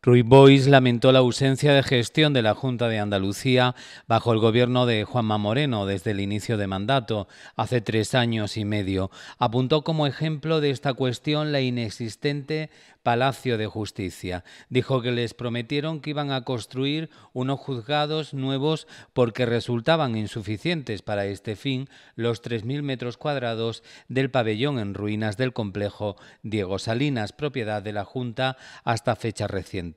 Rui Bois lamentó la ausencia de gestión de la Junta de Andalucía bajo el gobierno de Juanma Moreno desde el inicio de mandato, hace tres años y medio. Apuntó como ejemplo de esta cuestión la inexistente Palacio de Justicia. Dijo que les prometieron que iban a construir unos juzgados nuevos porque resultaban insuficientes para este fin los 3.000 metros cuadrados del pabellón en ruinas del complejo Diego Salinas, propiedad de la Junta hasta fecha reciente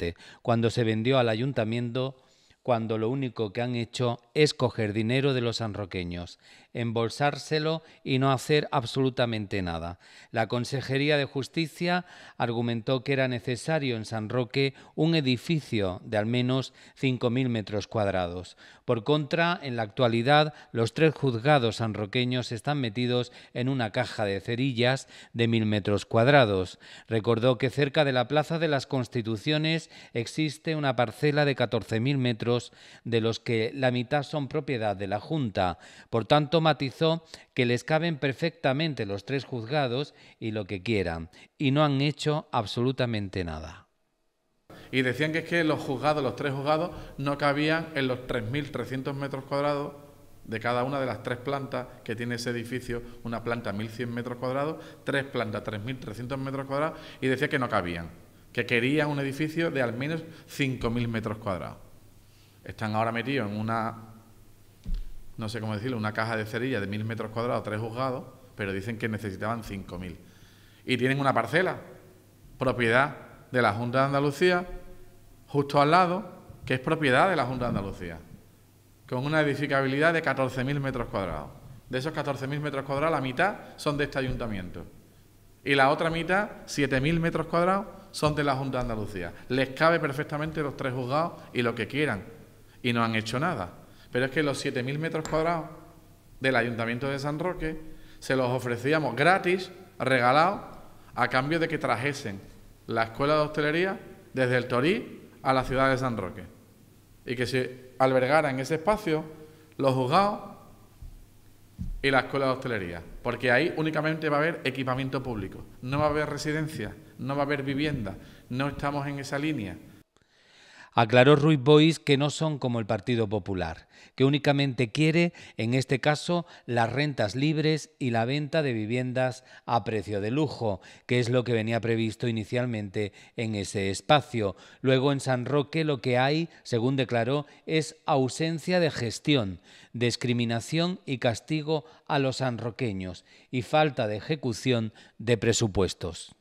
cuando se vendió al ayuntamiento cuando lo único que han hecho es coger dinero de los sanroqueños, embolsárselo y no hacer absolutamente nada. La Consejería de Justicia argumentó que era necesario en San Roque un edificio de al menos 5.000 metros cuadrados. Por contra, en la actualidad, los tres juzgados sanroqueños están metidos en una caja de cerillas de 1.000 metros cuadrados. Recordó que cerca de la Plaza de las Constituciones existe una parcela de 14.000 metros de los que la mitad son propiedad de la Junta. Por tanto, matizó que les caben perfectamente los tres juzgados y lo que quieran, y no han hecho absolutamente nada. Y decían que es que los juzgados, los tres juzgados, no cabían en los 3.300 metros cuadrados de cada una de las tres plantas que tiene ese edificio, una planta 1.100 metros cuadrados, tres plantas 3.300 metros cuadrados, y decía que no cabían, que querían un edificio de al menos 5.000 metros cuadrados están ahora metidos en una, no sé cómo decirlo, una caja de cerilla de mil metros cuadrados, tres juzgados, pero dicen que necesitaban cinco mil. Y tienen una parcela, propiedad de la Junta de Andalucía, justo al lado, que es propiedad de la Junta de Andalucía, con una edificabilidad de 14.000 metros cuadrados. De esos 14.000 metros cuadrados, la mitad son de este ayuntamiento. Y la otra mitad, 7.000 metros cuadrados, son de la Junta de Andalucía. Les cabe perfectamente los tres juzgados y lo que quieran y no han hecho nada. Pero es que los 7.000 metros cuadrados del Ayuntamiento de San Roque se los ofrecíamos gratis, regalados, a cambio de que trajesen la escuela de hostelería desde el Torí a la ciudad de San Roque. Y que se albergara en ese espacio los juzgados y la escuela de hostelería, porque ahí únicamente va a haber equipamiento público, no va a haber residencia, no va a haber vivienda, no estamos en esa línea. Aclaró Ruiz Bois que no son como el Partido Popular, que únicamente quiere, en este caso, las rentas libres y la venta de viviendas a precio de lujo, que es lo que venía previsto inicialmente en ese espacio. Luego, en San Roque, lo que hay, según declaró, es ausencia de gestión, discriminación y castigo a los sanroqueños y falta de ejecución de presupuestos.